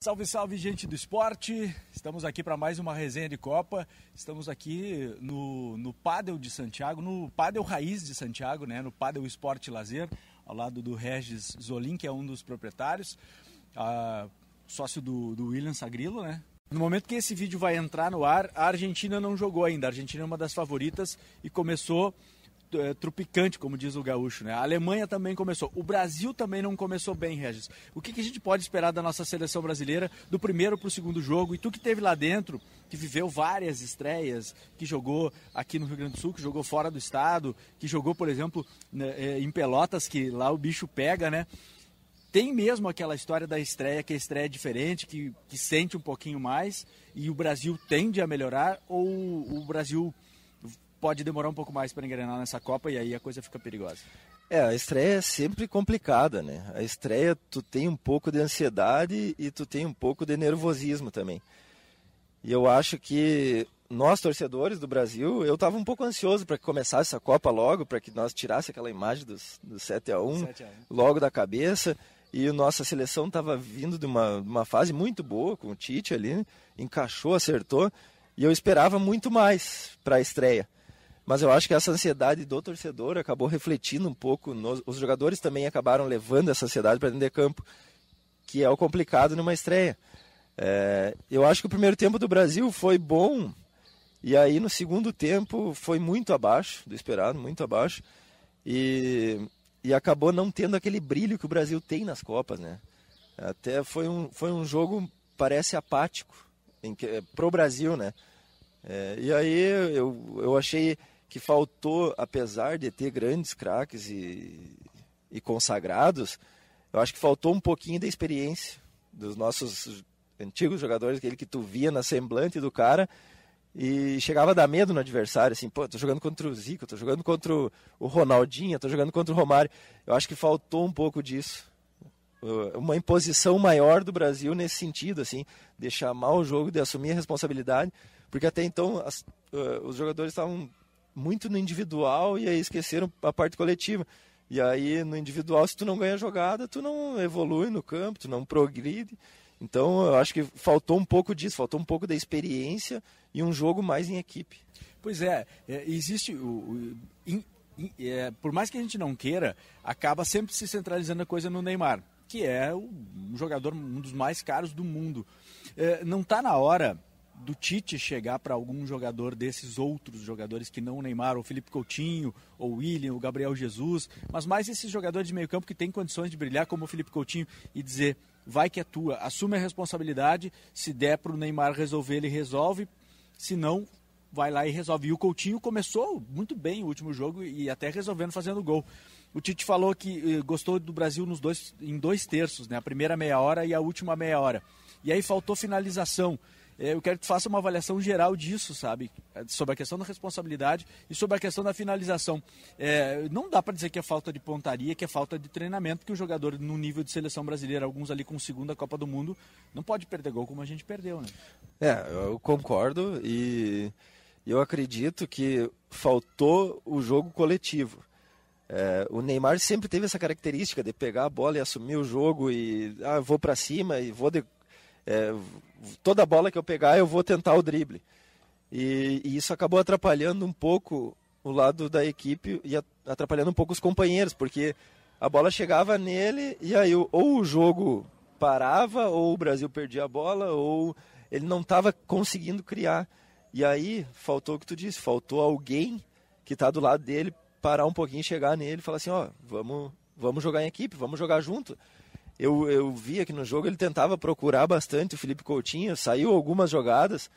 Salve, salve, gente do esporte! Estamos aqui para mais uma resenha de Copa. Estamos aqui no, no Padel de Santiago, no Padel Raiz de Santiago, né? no Padel Esporte Lazer, ao lado do Regis Zolim, que é um dos proprietários, sócio do, do William Sagrillo, né? No momento que esse vídeo vai entrar no ar, a Argentina não jogou ainda. A Argentina é uma das favoritas e começou é, trupicante, como diz o gaúcho, né? A Alemanha também começou. O Brasil também não começou bem, Regis. O que, que a gente pode esperar da nossa seleção brasileira do primeiro para o segundo jogo? E tu que teve lá dentro, que viveu várias estreias, que jogou aqui no Rio Grande do Sul, que jogou fora do estado, que jogou, por exemplo, né, é, em Pelotas, que lá o bicho pega, né? tem mesmo aquela história da estreia, que a estreia é diferente, que, que sente um pouquinho mais, e o Brasil tende a melhorar, ou o Brasil pode demorar um pouco mais para engrenar nessa Copa e aí a coisa fica perigosa. É, a estreia é sempre complicada, né? A estreia tu tem um pouco de ansiedade e tu tem um pouco de nervosismo também. E eu acho que nós torcedores do Brasil, eu estava um pouco ansioso para que começasse essa Copa logo, para que nós tirasse aquela imagem dos, do 7 a 1 logo da cabeça. E nossa seleção estava vindo de uma, uma fase muito boa com o Tite ali, né? encaixou, acertou. E eu esperava muito mais para a estreia mas eu acho que essa ansiedade do torcedor acabou refletindo um pouco. Nos, os jogadores também acabaram levando essa ansiedade para dentro de campo, que é o complicado numa estreia. É, eu acho que o primeiro tempo do Brasil foi bom, e aí no segundo tempo foi muito abaixo do esperado, muito abaixo, e, e acabou não tendo aquele brilho que o Brasil tem nas Copas, né? Até foi um, foi um jogo, parece apático, para o Brasil, né? É, e aí eu, eu achei que faltou, apesar de ter grandes craques e, e consagrados, eu acho que faltou um pouquinho da experiência dos nossos antigos jogadores, aquele que tu via na semblante do cara e chegava a dar medo no adversário, assim, pô, tô jogando contra o Zico, tô jogando contra o Ronaldinho, tô jogando contra o Romário. Eu acho que faltou um pouco disso. Uma imposição maior do Brasil nesse sentido, assim, de chamar o jogo, de assumir a responsabilidade, porque até então as, uh, os jogadores estavam muito no individual e aí esqueceram a parte coletiva. E aí no individual, se tu não ganha jogada, tu não evolui no campo, tu não progride. Então eu acho que faltou um pouco disso, faltou um pouco da experiência e um jogo mais em equipe. Pois é, é existe o, in, in, é, por mais que a gente não queira, acaba sempre se centralizando a coisa no Neymar, que é o, um jogador um dos mais caros do mundo. É, não está na hora do Tite chegar para algum jogador desses outros jogadores que não o Neymar, ou Felipe Coutinho, ou William, ou Gabriel Jesus, mas mais esses jogadores de meio campo que têm condições de brilhar como o Felipe Coutinho e dizer vai que é tua, assume a responsabilidade, se der para o Neymar resolver ele resolve, se não vai lá e resolve. E o Coutinho começou muito bem o último jogo e até resolvendo fazendo gol. O Tite falou que eh, gostou do Brasil nos dois, em dois terços, né? a primeira meia hora e a última meia hora. E aí faltou finalização. É, eu quero que tu faça uma avaliação geral disso, sabe? É, sobre a questão da responsabilidade e sobre a questão da finalização. É, não dá para dizer que é falta de pontaria, que é falta de treinamento, que o jogador no nível de seleção brasileira, alguns ali com segunda Copa do Mundo, não pode perder gol como a gente perdeu, né? É, eu concordo e eu acredito que faltou o jogo coletivo. É, o Neymar sempre teve essa característica de pegar a bola e assumir o jogo e ah, vou para cima e vou de, é, toda bola que eu pegar eu vou tentar o drible. E, e, isso acabou atrapalhando um pouco o lado da equipe e atrapalhando um pouco os companheiros, porque a bola chegava nele e aí ou o jogo parava, ou o Brasil perdia a bola, ou ele não estava conseguindo criar. E aí faltou o que tu disse, faltou alguém que está do lado dele parar um pouquinho, chegar nele e falar assim, ó, vamos, vamos jogar em equipe, vamos jogar junto eu, eu via que no jogo ele tentava procurar bastante o Felipe Coutinho, saiu algumas jogadas,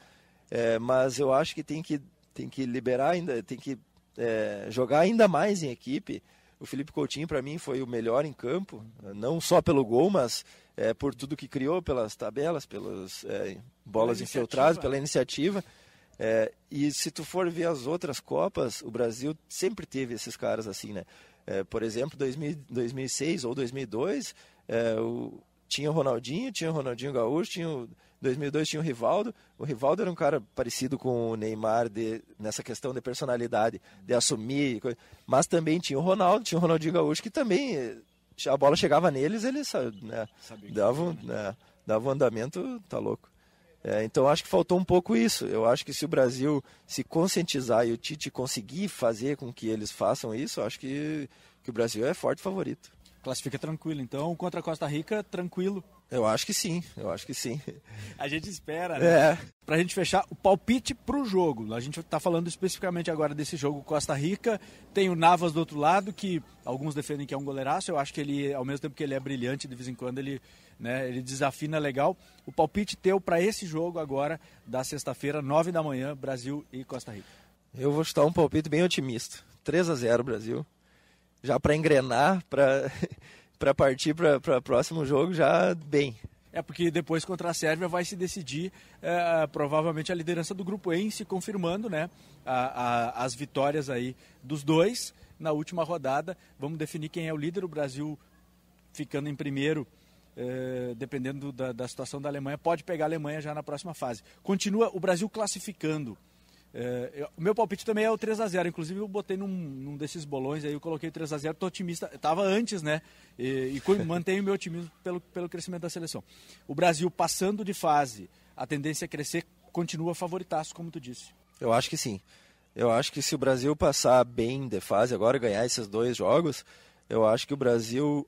é, mas eu acho que tem que, tem que liberar ainda, tem que é, jogar ainda mais em equipe. O Felipe Coutinho, para mim, foi o melhor em campo, não só pelo gol, mas é, por tudo que criou, pelas tabelas, pelas é, bolas infiltradas, pela iniciativa. É, e se tu for ver as outras Copas, o Brasil sempre teve esses caras assim, né? É, por exemplo, 2000, 2006 ou 2002, é, o, tinha o Ronaldinho, tinha o Ronaldinho Gaúcho, tinha o 2002 tinha o Rivaldo. O Rivaldo era um cara parecido com o Neymar de, nessa questão de personalidade, de assumir, mas também tinha o Ronaldo, tinha o Ronaldinho Gaúcho que também eh, a bola chegava neles, eles né, davam, né, né dava um andamento, tá louco. É, então acho que faltou um pouco isso. Eu acho que se o Brasil se conscientizar e o Tite conseguir fazer com que eles façam isso, acho que, que o Brasil é forte favorito. Classifica tranquilo, então. Contra a Costa Rica, tranquilo. Eu acho que sim, eu acho que sim. A gente espera, né? É. Pra gente fechar, o palpite pro jogo. A gente tá falando especificamente agora desse jogo Costa Rica. Tem o Navas do outro lado, que alguns defendem que é um goleiraço. Eu acho que ele, ao mesmo tempo que ele é brilhante, de vez em quando ele, né, ele desafina legal. O palpite teu para esse jogo agora, da sexta-feira, nove da manhã, Brasil e Costa Rica. Eu vou chutar um palpite bem otimista. 3 a 0 Brasil. Já para engrenar, para para partir para o próximo jogo já bem. É porque depois contra a Sérvia vai se decidir é, provavelmente a liderança do grupo em se confirmando, né? A, a, as vitórias aí dos dois na última rodada. Vamos definir quem é o líder. O Brasil ficando em primeiro, é, dependendo da, da situação da Alemanha, pode pegar a Alemanha já na próxima fase. Continua o Brasil classificando é, o meu palpite também é o 3 a 0 Inclusive, eu botei num, num desses bolões aí, eu coloquei 3 a 0 tô otimista. Estava antes, né? E, e mantenho meu otimismo pelo, pelo crescimento da seleção. O Brasil passando de fase, a tendência a é crescer continua favoritaço, como tu disse. Eu acho que sim. Eu acho que se o Brasil passar bem de fase agora, ganhar esses dois jogos, eu acho que o Brasil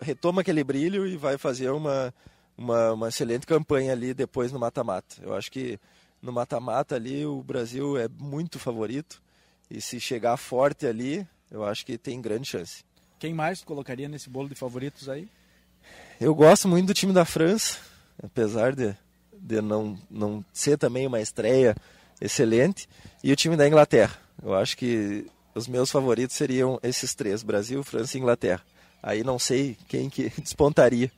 retoma aquele brilho e vai fazer uma, uma, uma excelente campanha ali depois no mata-mata. Eu acho que no mata-mata ali o Brasil é muito favorito e se chegar forte ali, eu acho que tem grande chance. Quem mais colocaria nesse bolo de favoritos aí? Eu gosto muito do time da França, apesar de, de não, não ser também uma estreia excelente, e o time da Inglaterra. Eu acho que os meus favoritos seriam esses três, Brasil, França e Inglaterra. Aí não sei quem que despontaria.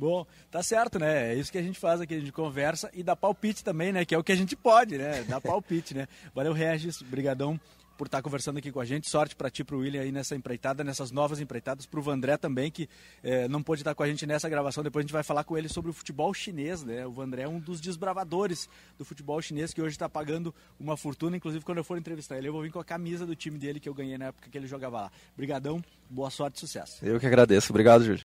Bom, tá certo, né? É isso que a gente faz aqui, a gente conversa e dá palpite também, né? Que é o que a gente pode, né? Dá palpite, né? Valeu, Regis, brigadão por estar tá conversando aqui com a gente. Sorte para ti, para o William aí nessa empreitada, nessas novas empreitadas, para o Vandré também, que eh, não pôde estar tá com a gente nessa gravação. Depois a gente vai falar com ele sobre o futebol chinês, né? O Vandré é um dos desbravadores do futebol chinês que hoje está pagando uma fortuna. Inclusive, quando eu for entrevistar ele, eu vou vir com a camisa do time dele que eu ganhei na época que ele jogava lá. Brigadão, boa sorte e sucesso. Eu que agradeço. Obrigado, Júlio.